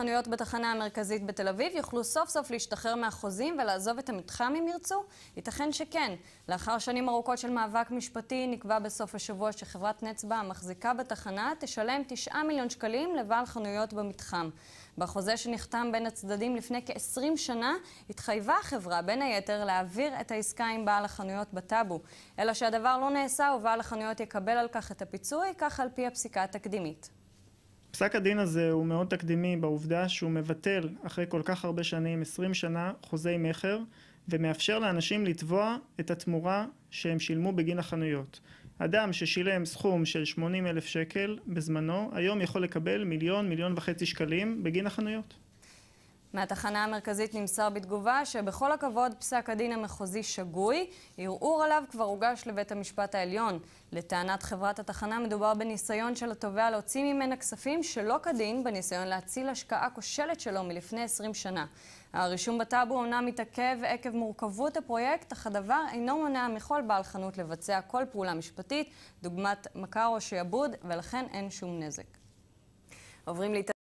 החנויות בתחנה המרכזית בתל אביב יוכלו סוף סוף להשתחרר מהחוזים ולעזוב את המתחם אם ירצו? ייתכן שכן. לאחר שנים ארוכות של מאבק משפטי, נקבע בסוף השבוע שחברת נצבא המחזיקה בתחנה תשלם 9 מיליון שקלים לבעל חנויות במתחם. בחוזה שנחתם בין הצדדים לפני כ-20 שנה, התחייבה החברה בין היתר להעביר את העסקה עם בעל החנויות בטאבו. אלא שהדבר לא נעשה ובעל החנויות יקבל על כך את הפיצוי, כך על פי הפסיקה התקדימית. פסק הדין הזה הוא מאוד תקדימי בעובדה שהוא מבטל אחרי כל כך הרבה שנים, 20 שנה, חוזי מכר ומאפשר לאנשים לתבוע את התמורה שהם שילמו בגין החנויות. אדם ששילם סכום של 80 אלף שקל בזמנו, היום יכול לקבל מיליון, מיליון וחצי שקלים בגין החנויות. מהתחנה המרכזית נמסר בתגובה שבכל הכבוד פסק הדין המחוזי שגוי, ערעור עליו כבר הוגש לבית המשפט העליון. לטענת חברת התחנה מדובר בניסיון של התובע להוציא ממנה כספים שלא כדין בניסיון להציל השקעה כושלת שלו מלפני 20 שנה. הרישום בטאבו אומנם מתעכב עקב מורכבות הפרויקט, אך הדבר אינו מונע מכל בעל חנות לבצע כל פעולה משפטית, דוגמת מכר או שעבוד, ולכן אין שום נזק. עוברים להתעכב.